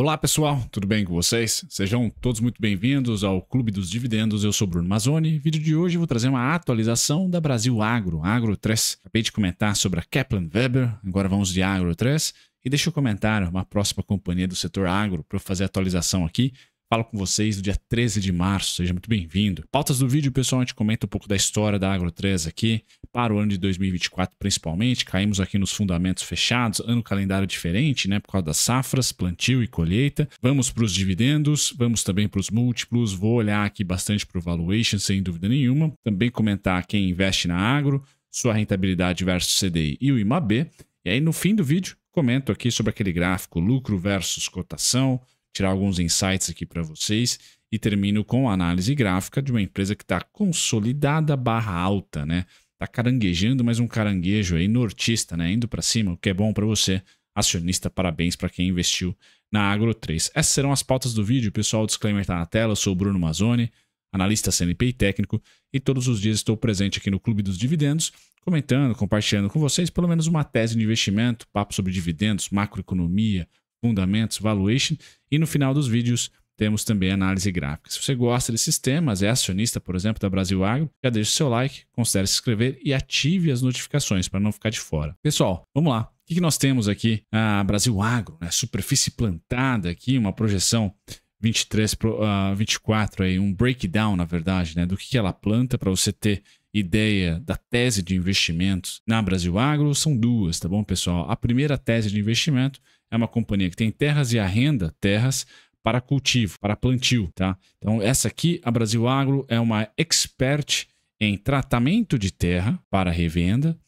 Olá pessoal, tudo bem com vocês? Sejam todos muito bem-vindos ao Clube dos Dividendos, eu sou Bruno Mazzoni. Vídeo de hoje vou trazer uma atualização da Brasil Agro, Agro 3. Acabei de comentar sobre a Kaplan Weber, agora vamos de Agro 3. E deixa o comentar comentário, uma próxima companhia do setor agro, para eu fazer a atualização aqui falo com vocês no dia 13 de março. Seja muito bem-vindo. Pautas do vídeo, pessoal, a gente comenta um pouco da história da Agro 3 aqui, para o ano de 2024 principalmente. Caímos aqui nos fundamentos fechados, ano calendário diferente, né? Por causa das safras, plantio e colheita. Vamos para os dividendos, vamos também para os múltiplos. Vou olhar aqui bastante para o valuation, sem dúvida nenhuma. Também comentar quem investe na agro, sua rentabilidade versus CDI e o IMAB. E aí, no fim do vídeo, comento aqui sobre aquele gráfico lucro versus cotação, tirar alguns insights aqui para vocês e termino com a análise gráfica de uma empresa que está consolidada barra alta, né? Está caranguejando, mas um caranguejo aí nortista, né? Indo para cima, o que é bom para você, acionista. Parabéns para quem investiu na Agro 3. Essas serão as pautas do vídeo, pessoal. O disclaimer está na tela. Eu sou o Bruno Mazzoni, analista CNP e técnico, e todos os dias estou presente aqui no Clube dos Dividendos, comentando, compartilhando com vocês pelo menos uma tese de investimento, papo sobre dividendos, macroeconomia, fundamentos, valuation, e no final dos vídeos temos também análise gráfica. Se você gosta desses temas, é acionista, por exemplo, da Brasil Agro, já deixa o seu like, considere se inscrever e ative as notificações para não ficar de fora. Pessoal, vamos lá. O que nós temos aqui? A Brasil Agro, né? superfície plantada aqui, uma projeção 23 uh, 24, aí, um breakdown, na verdade, né? do que ela planta para você ter ideia da tese de investimentos na Brasil Agro. São duas, tá bom, pessoal? A primeira tese de investimento é uma companhia que tem terras e arrenda terras para cultivo, para plantio, tá? Então essa aqui, a Brasil Agro, é uma expert em tratamento de terra para revenda,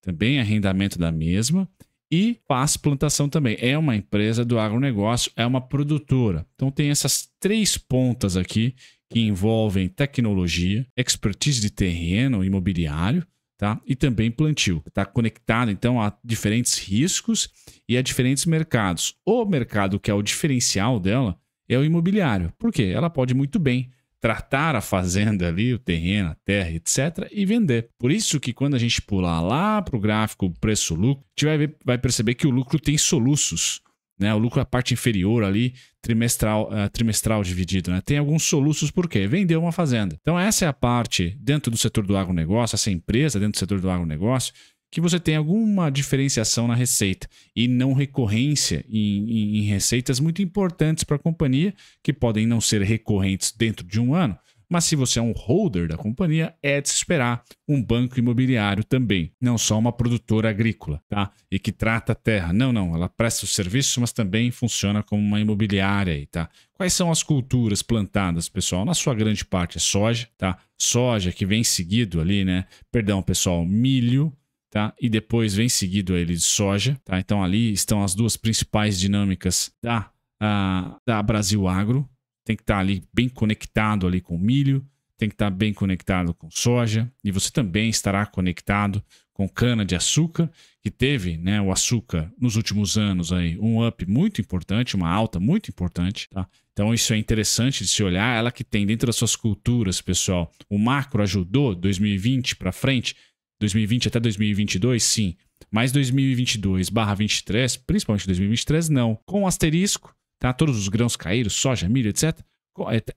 também arrendamento da mesma e faz plantação também. É uma empresa do agronegócio, é uma produtora. Então tem essas três pontas aqui que envolvem tecnologia, expertise de terreno imobiliário Tá? E também plantio. Está conectado então a diferentes riscos e a diferentes mercados. O mercado que é o diferencial dela é o imobiliário. Por quê? Ela pode muito bem tratar a fazenda ali, o terreno, a terra, etc, e vender. Por isso que quando a gente pular lá para o gráfico preço-lucro, a gente vai, ver, vai perceber que o lucro tem soluços. Né? O lucro, a parte inferior ali, trimestral, uh, trimestral dividido, né? Tem alguns soluços por quê vendeu uma fazenda. Então essa é a parte dentro do setor do agronegócio, essa empresa dentro do setor do agronegócio, que você tem alguma diferenciação na receita e não recorrência em, em, em receitas muito importantes para a companhia, que podem não ser recorrentes dentro de um ano, mas se você é um holder da companhia, é de se esperar um banco imobiliário também, não só uma produtora agrícola, tá? E que trata a terra. Não, não, ela presta o serviço, mas também funciona como uma imobiliária aí, tá? Quais são as culturas plantadas, pessoal? Na sua grande parte é soja, tá? Soja que vem seguido ali, né? Perdão, pessoal, milho, tá? E depois vem seguido ele de soja, tá? Então ali estão as duas principais dinâmicas da, a, ah, da Brasil Agro, tem que estar tá ali bem conectado ali com milho, tem que estar tá bem conectado com soja e você também estará conectado com cana de açúcar, que teve, né, o açúcar nos últimos anos aí um up muito importante, uma alta muito importante, tá? Então isso é interessante de se olhar, ela que tem dentro das suas culturas, pessoal, o macro ajudou 2020 para frente, 2020 até 2022, sim, mas 2022/23, principalmente 2023 não, com asterisco tá? todos os grãos caíram, soja, milho, etc.,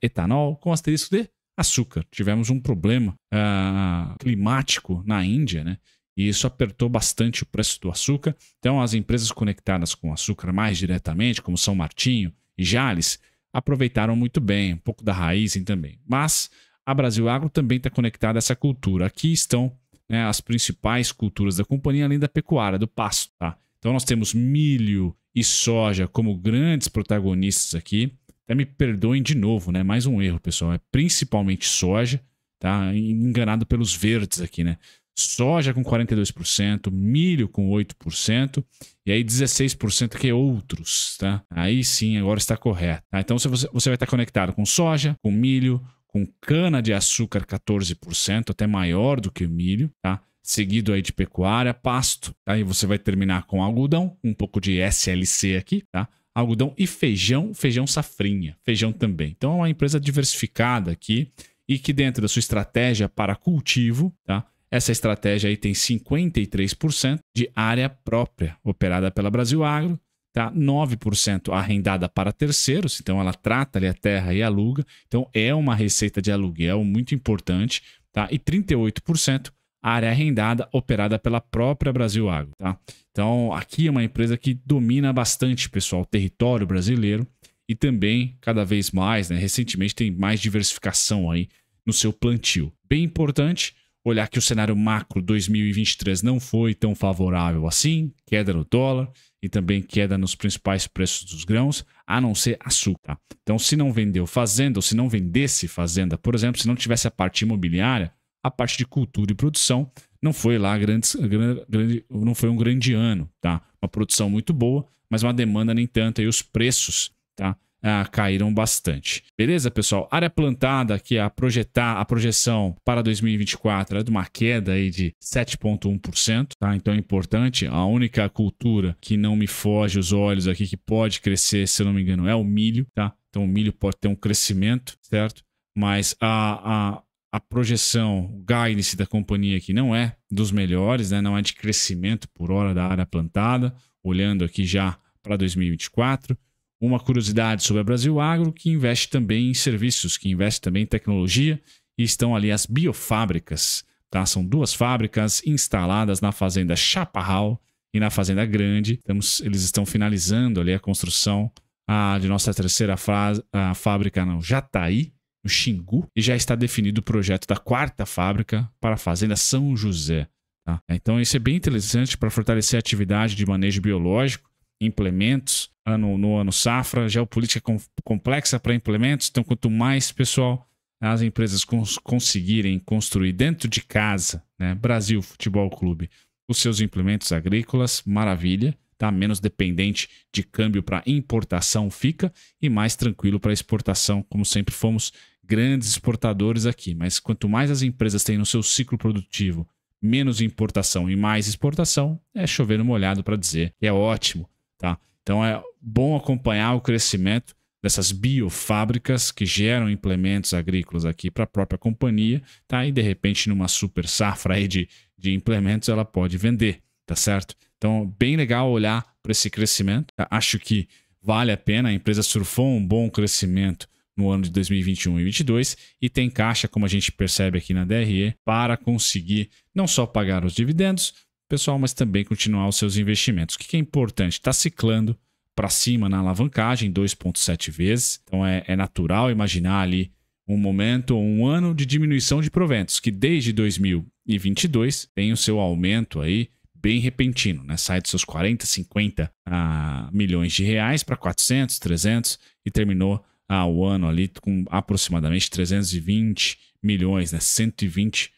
etanol com asterisco de açúcar. Tivemos um problema ah, climático na Índia, né? E isso apertou bastante o preço do açúcar. Então, as empresas conectadas com açúcar mais diretamente, como São Martinho e Jales, aproveitaram muito bem, um pouco da raiz também. Mas a Brasil Agro também está conectada a essa cultura. Aqui estão né, as principais culturas da companhia, além da pecuária, do pasto. Tá? Então, nós temos milho, e soja como grandes protagonistas aqui. Até me perdoem de novo, né? Mais um erro, pessoal. É principalmente soja, tá? Enganado pelos verdes aqui, né? Soja com 42%, milho com 8%, e aí 16% que é outros, tá? Aí sim, agora está correto. Tá? Então você, você vai estar conectado com soja, com milho, com cana de açúcar 14%, até maior do que o milho, tá? seguido aí de pecuária, pasto. Aí tá? você vai terminar com algodão, um pouco de SLC aqui, tá? Algodão e feijão, feijão safrinha, feijão também. Então é uma empresa diversificada aqui e que dentro da sua estratégia para cultivo, tá? Essa estratégia aí tem 53% de área própria operada pela Brasil Agro, tá? 9% arrendada para terceiros, então ela trata ali a terra e aluga. Então é uma receita de aluguel muito importante, tá? E 38% área arrendada operada pela própria Brasil Agro. Tá? Então, aqui é uma empresa que domina bastante, pessoal, o território brasileiro e também, cada vez mais, né, recentemente, tem mais diversificação aí no seu plantio. Bem importante olhar que o cenário macro 2023 não foi tão favorável assim, queda no dólar e também queda nos principais preços dos grãos, a não ser açúcar. Tá? Então, se não vendeu fazenda, ou se não vendesse fazenda, por exemplo, se não tivesse a parte imobiliária, a parte de cultura e produção não foi lá grandes, grande, não foi um grande ano, tá? Uma produção muito boa, mas uma demanda nem tanto, e os preços, tá? Ah, caíram bastante. Beleza, pessoal? Área plantada, que é a projetar a projeção para 2024 é de uma queda aí de 7,1%, tá? Então é importante. A única cultura que não me foge os olhos aqui, que pode crescer, se eu não me engano, é o milho, tá? Então o milho pode ter um crescimento, certo? Mas a, a a projeção, o guidance da companhia aqui não é dos melhores, né? não é de crescimento por hora da área plantada, olhando aqui já para 2024. Uma curiosidade sobre a Brasil Agro, que investe também em serviços, que investe também em tecnologia, e estão ali as biofábricas. Tá? São duas fábricas instaladas na fazenda Chaparral e na fazenda Grande. Estamos, eles estão finalizando ali a construção a, de nossa terceira fase, a fábrica no Jataí, no Xingu, e já está definido o projeto da quarta fábrica para a Fazenda São José. Tá? Então, isso é bem interessante para fortalecer a atividade de manejo biológico, implementos, ano, no ano safra, geopolítica com, complexa para implementos. Então, quanto mais pessoal as empresas cons conseguirem construir dentro de casa, né, Brasil Futebol Clube, os seus implementos agrícolas, maravilha tá? Menos dependente de câmbio para importação fica e mais tranquilo para exportação, como sempre fomos grandes exportadores aqui, mas quanto mais as empresas têm no seu ciclo produtivo menos importação e mais exportação, é chover no molhado para dizer. é ótimo, tá? Então é bom acompanhar o crescimento dessas biofábricas que geram implementos agrícolas aqui para a própria companhia, tá? E de repente numa super safra aí de, de implementos ela pode vender, tá certo? Então, bem legal olhar para esse crescimento. Acho que vale a pena, a empresa surfou um bom crescimento no ano de 2021 e 2022 e tem caixa, como a gente percebe aqui na DRE, para conseguir não só pagar os dividendos, pessoal, mas também continuar os seus investimentos. O que é importante? Está ciclando para cima na alavancagem 2,7 vezes. Então é, é natural imaginar ali um momento, um ano de diminuição de proventos, que desde 2022 tem o seu aumento aí bem repentino, né? Sai dos seus 40, 50 ah, milhões de reais para 400, 300 e terminou ao ano ali com aproximadamente 320 milhões, né? 120%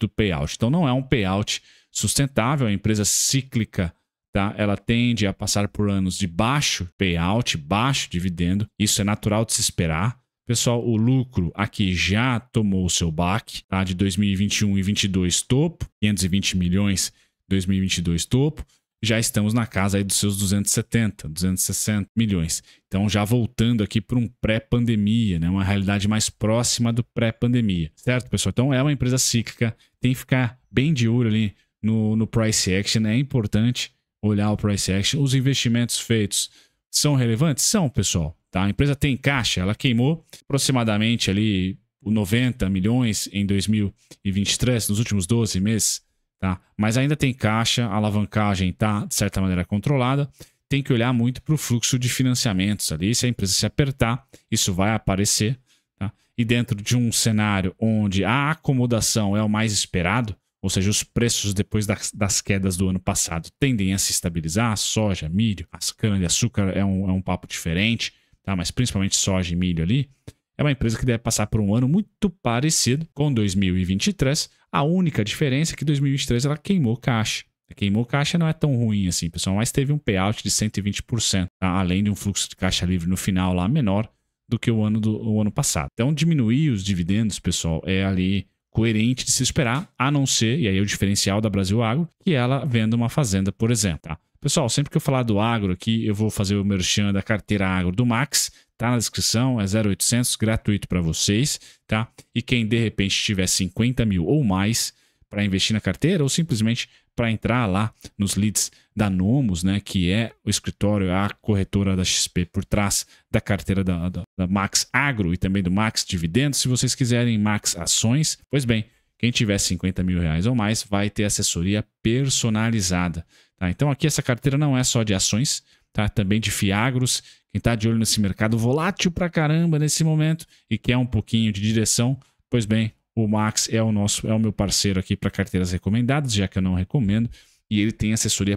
do payout. Então não é um payout sustentável, é a empresa cíclica tá? ela tende a passar por anos de baixo payout, baixo dividendo. Isso é natural de se esperar. Pessoal, o lucro aqui já tomou o seu baque, tá? De 2021 e 22 topo, 520 milhões, 2022 topo já estamos na casa aí dos seus 270, 260 milhões. Então, já voltando aqui para um pré-pandemia, né? uma realidade mais próxima do pré-pandemia, certo, pessoal? Então, é uma empresa cíclica, tem que ficar bem de olho ali no, no price action, né? é importante olhar o price action. Os investimentos feitos são relevantes? São, pessoal. Tá? A empresa tem caixa, ela queimou aproximadamente ali 90 milhões em 2023, nos últimos 12 meses Tá? Mas ainda tem caixa, a alavancagem está, de certa maneira, controlada. Tem que olhar muito para o fluxo de financiamentos ali. Se a empresa se apertar, isso vai aparecer. Tá? E dentro de um cenário onde a acomodação é o mais esperado, ou seja, os preços depois das, das quedas do ano passado tendem a se estabilizar, soja, milho, as canas de açúcar é um, é um papo diferente, tá? mas principalmente soja e milho ali, é uma empresa que deve passar por um ano muito parecido com 2023. A única diferença é que 2023 ela queimou caixa. Queimou caixa não é tão ruim assim, pessoal, mas teve um payout de 120%, tá? além de um fluxo de caixa livre no final lá menor do que o ano, do, o ano passado. Então, diminuir os dividendos, pessoal, é ali coerente de se esperar, a não ser, e aí é o diferencial da Brasil Agro, que ela venda uma fazenda, por exemplo. Tá? Pessoal, sempre que eu falar do agro aqui, eu vou fazer o merchan da carteira agro do Max, tá na descrição, é 0800, gratuito para vocês, tá? E quem de repente tiver 50 mil ou mais para investir na carteira ou simplesmente para entrar lá nos leads da Nomus, né, que é o escritório, a corretora da XP por trás da carteira da, da, da Max Agro e também do Max Dividendos, se vocês quiserem Max Ações, pois bem, quem tiver 50 mil reais ou mais vai ter assessoria personalizada. Tá? Então aqui essa carteira não é só de ações, tá? também de fiagros. Quem está de olho nesse mercado volátil pra caramba nesse momento e quer um pouquinho de direção, pois bem, o Max é o nosso, é o meu parceiro aqui para carteiras recomendadas, já que eu não recomendo, e ele tem assessoria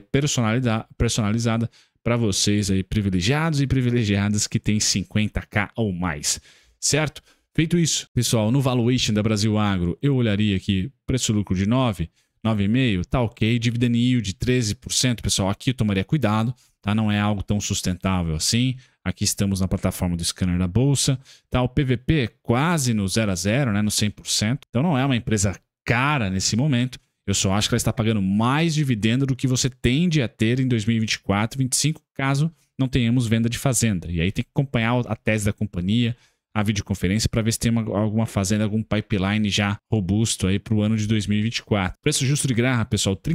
personalizada para vocês aí privilegiados e privilegiadas que tem 50k ou mais, certo? Feito isso, pessoal, no valuation da Brasil Agro, eu olharia aqui preço lucro de 9, 9,5%, tá ok. Dividend yield 13%, pessoal, aqui eu tomaria cuidado, tá? Não é algo tão sustentável assim. Aqui estamos na plataforma do scanner da bolsa, tá? O PVP quase no 0 a 0, né, no 100%. Então não é uma empresa cara nesse momento. Eu só acho que ela está pagando mais dividendo do que você tende a ter em 2024, 2025, caso não tenhamos venda de fazenda. E aí tem que acompanhar a tese da companhia, a videoconferência para ver se tem uma, alguma fazenda, algum pipeline já robusto aí para o ano de 2024. Preço justo de graça, pessoal, R$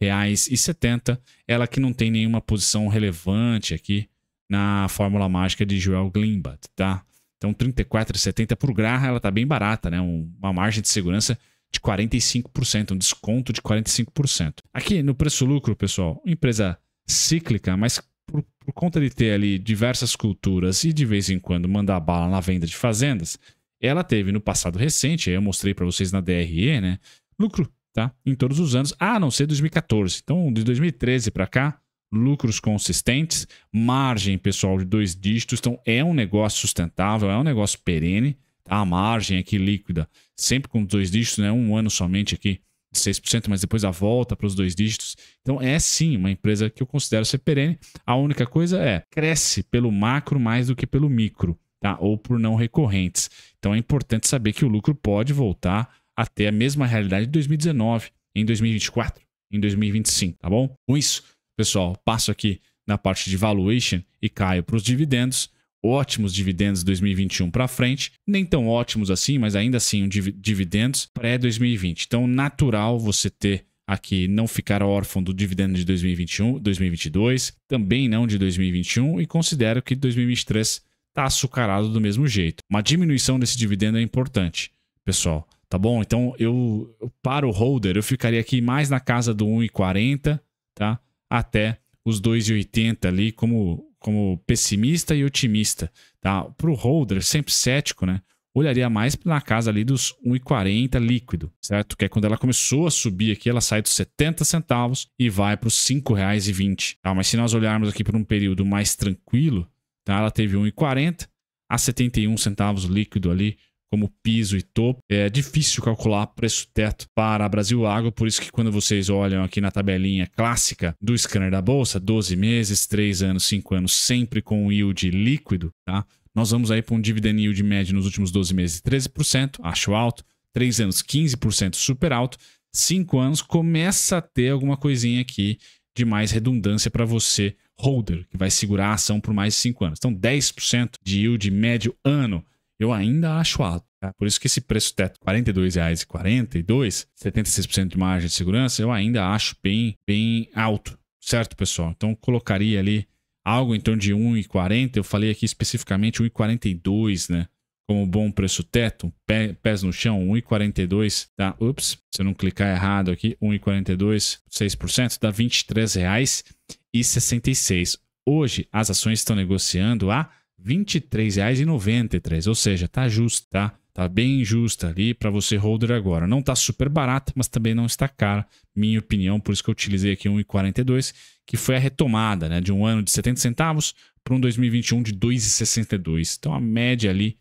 34,70. Ela que não tem nenhuma posição relevante aqui na fórmula mágica de Joel Glimbat, tá? Então, 34,70 por Graha, ela tá bem barata, né? Um, uma margem de segurança de 45%, um desconto de 45%. Aqui no preço lucro, pessoal, empresa cíclica, mas por, por conta de ter ali diversas culturas e de vez em quando mandar bala na venda de fazendas, ela teve no passado recente, eu mostrei para vocês na DRE, né? Lucro, tá? Em todos os anos, a não ser 2014. Então, de 2013 para cá, lucros consistentes, margem pessoal de dois dígitos. Então, é um negócio sustentável, é um negócio perene. Tá? A margem aqui líquida, sempre com dois dígitos, né? Um ano somente aqui 6%, mas depois a volta para os dois dígitos. Então é sim uma empresa que eu considero ser perene. A única coisa é, cresce pelo macro mais do que pelo micro, tá? Ou por não recorrentes. Então é importante saber que o lucro pode voltar até a mesma realidade de 2019, em 2024, em 2025, tá bom? Com isso, pessoal, passo aqui na parte de valuation e caio para os dividendos ótimos dividendos 2021 para frente, nem tão ótimos assim, mas ainda assim dividendos pré-2020. Então, natural você ter aqui não ficar órfão do dividendo de 2021, 2022, também não de 2021 e considero que 2023 está açucarado do mesmo jeito. Uma diminuição desse dividendo é importante, pessoal. Tá bom? Então, eu para o holder, eu ficaria aqui mais na casa do 1,40, tá? Até os 2,80 ali como como pessimista e otimista. Tá? Para o holder, sempre cético, né? olharia mais na casa ali dos 1,40 líquido, certo? Que é quando ela começou a subir aqui, ela sai dos 70 centavos e vai para os R$ 5,20. Tá? Mas se nós olharmos aqui por um período mais tranquilo, tá? ela teve 1,40 a 71 centavos líquido ali como piso e topo. É difícil calcular preço teto para Brasil Água, por isso que quando vocês olham aqui na tabelinha clássica do scanner da bolsa, 12 meses, 3 anos, 5 anos, sempre com yield líquido, tá? Nós vamos aí para um dividend yield médio nos últimos 12 meses, 13%, acho alto. 3 anos, 15%, super alto. 5 anos começa a ter alguma coisinha aqui de mais redundância para você, holder, que vai segurar a ação por mais de 5 anos. Então, 10% de yield médio ano eu ainda acho alto. Tá? Por isso que esse preço teto, R$ 42,42, 76% de margem de segurança, eu ainda acho bem, bem alto, certo, pessoal? Então, colocaria ali algo em torno de 1,40. Eu falei aqui especificamente 1,42, né? Como bom preço teto, pé, pés no chão, 1,42, tá? Ups, se eu não clicar errado aqui, 1,42, 6%, dá R$ 23,66. Hoje, as ações estão negociando a R$ 23,93, ou seja, tá justo, tá? Tá bem justa ali para você holder agora. Não tá super barata, mas também não está cara, minha opinião, por isso que eu utilizei aqui 1,42, que foi a retomada, né, de um ano de 70 centavos para um 2021 de 2,62. Então a média ali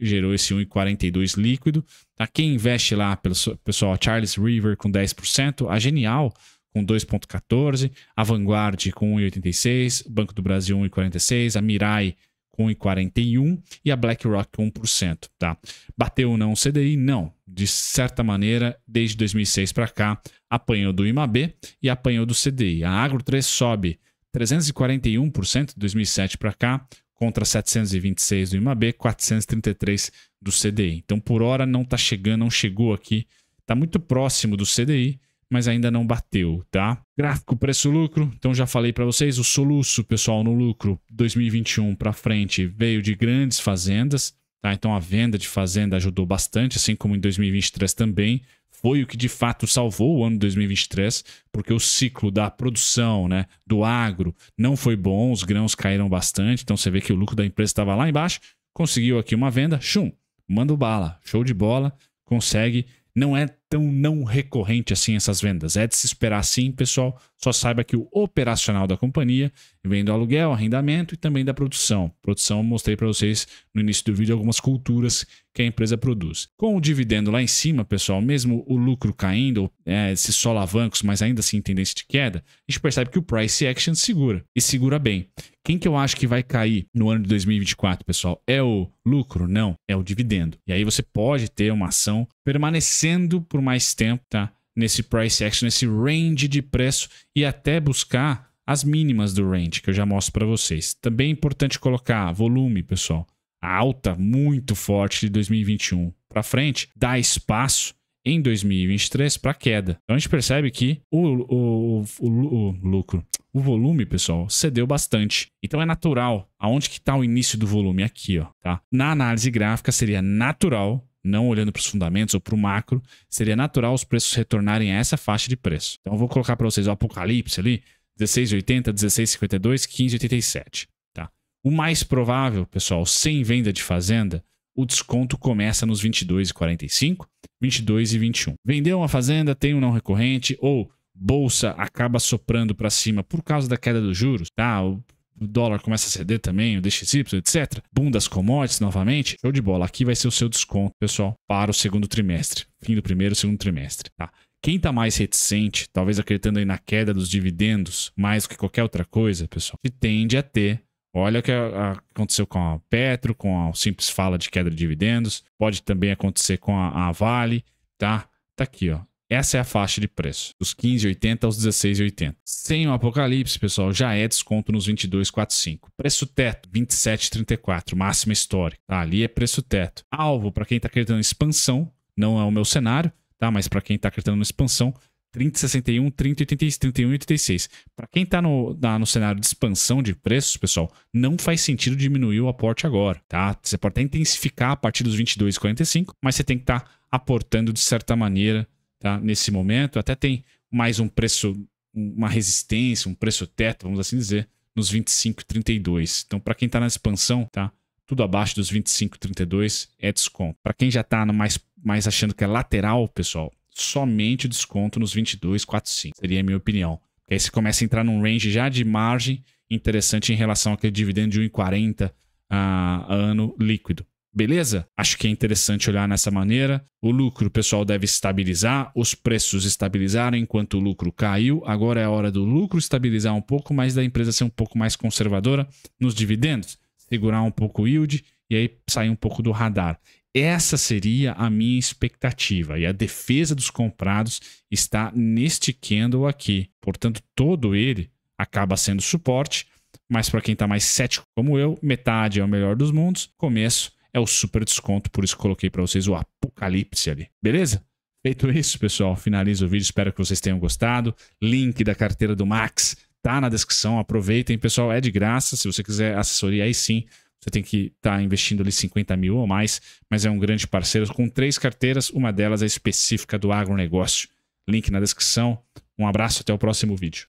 gerou esse 1,42 líquido. Tá? Quem investe lá, pessoal, Charles River com 10%, a Genial com 2,14, a Vanguard com 1,86, Banco do Brasil 1,46, a Mirai com 1,41 e a BlackRock com 1%, tá? Bateu ou não o CDI? Não. De certa maneira, desde 2006 para cá, apanhou do IMAB e apanhou do CDI. A Agro 3 sobe 341% de 2007 para cá, contra 726 do IMAB, 433 do CDI. Então, por hora não está chegando, não chegou aqui, está muito próximo do CDI mas ainda não bateu, tá? Gráfico preço-lucro, então já falei para vocês, o soluço, pessoal, no lucro 2021 para frente veio de grandes fazendas, tá? Então a venda de fazenda ajudou bastante, assim como em 2023 também. Foi o que de fato salvou o ano 2023, porque o ciclo da produção, né, do agro não foi bom, os grãos caíram bastante, então você vê que o lucro da empresa estava lá embaixo, conseguiu aqui uma venda, chum, manda bala, show de bola, consegue, não é tão não recorrente assim essas vendas. É de se esperar sim, pessoal. Só saiba que o operacional da companhia vem do aluguel, arrendamento e também da produção. Produção mostrei para vocês no início do vídeo algumas culturas que a empresa produz. Com o dividendo lá em cima, pessoal, mesmo o lucro caindo, é, esses solavancos, mas ainda assim tendência de queda, a gente percebe que o price action segura e segura bem. Quem que eu acho que vai cair no ano de 2024, pessoal? É o lucro? Não, é o dividendo. E aí você pode ter uma ação permanecendo por mais tempo, tá? Nesse price action, nesse range de preço e até buscar as mínimas do range, que eu já mostro para vocês. Também é importante colocar volume, pessoal. A alta muito forte de 2021 para frente dá espaço em 2023 para queda. Então a gente percebe que o, o, o, o, lucro, o volume, pessoal, cedeu bastante. Então é natural. Aonde que está o início do volume? Aqui, ó, tá? Na análise gráfica seria natural não olhando para os fundamentos ou para o macro, seria natural os preços retornarem a essa faixa de preço. Então, eu vou colocar para vocês o apocalipse ali, 16,80, 16,52, 15,87. Tá? O mais provável, pessoal, sem venda de fazenda, o desconto começa nos 22,45, 22 e 21. Vendeu uma fazenda, tem um não recorrente ou bolsa acaba soprando para cima por causa da queda dos juros, tá? o dólar começa a ceder também, o DXY, etc. Bundas das commodities novamente. Show de bola. Aqui vai ser o seu desconto, pessoal, para o segundo trimestre. Fim do primeiro, segundo trimestre, tá? Quem está mais reticente, talvez acreditando aí na queda dos dividendos mais do que qualquer outra coisa, pessoal, que tende a ter. Olha o que aconteceu com a Petro, com a simples fala de queda de dividendos. Pode também acontecer com a, a Vale, tá? Tá aqui, ó. Essa é a faixa de preço, dos 15,80 aos 16,80. Sem o Apocalipse, pessoal, já é desconto nos 22,45. Preço teto, 27,34, máxima histórica. Tá, ali é preço teto. Alvo, para quem está acreditando em expansão, não é o meu cenário, tá? mas para quem está acreditando em expansão, 3061, 3086, 3186. Para quem está no, no cenário de expansão de preços, pessoal, não faz sentido diminuir o aporte agora, tá? Você pode até intensificar a partir dos 22,45, mas você tem que estar tá aportando de certa maneira tá? nesse momento. Até tem mais um preço, uma resistência, um preço teto, vamos assim dizer, nos 25,32. Então, para quem está na expansão, tá? tudo abaixo dos 25,32 é desconto. Para quem já está mais, mais achando que é lateral, pessoal, somente desconto nos 22,45. Seria a minha opinião. aí você começa a entrar num range já de margem interessante em relação àquele dividendo de 1,40 a ano líquido. Beleza? Acho que é interessante olhar nessa maneira. O lucro, pessoal, deve estabilizar, os preços estabilizaram enquanto o lucro caiu. Agora é a hora do lucro estabilizar um pouco, mas da empresa ser um pouco mais conservadora nos dividendos, segurar um pouco o yield e aí sair um pouco do radar. Essa seria a minha expectativa e a defesa dos comprados está neste candle aqui. Portanto, todo ele acaba sendo suporte, mas para quem está mais cético como eu, metade é o melhor dos mundos, começo é o super desconto, por isso coloquei para vocês o apocalipse ali, beleza? Feito isso, pessoal, finalizo o vídeo, espero que vocês tenham gostado. Link da carteira do Max tá na descrição, aproveitem, pessoal, é de graça, se você quiser assessoria aí sim, você tem que estar tá investindo ali 50 mil ou mais, mas é um grande parceiro com três carteiras, uma delas é específica do agronegócio. Link na descrição. Um abraço, até o próximo vídeo.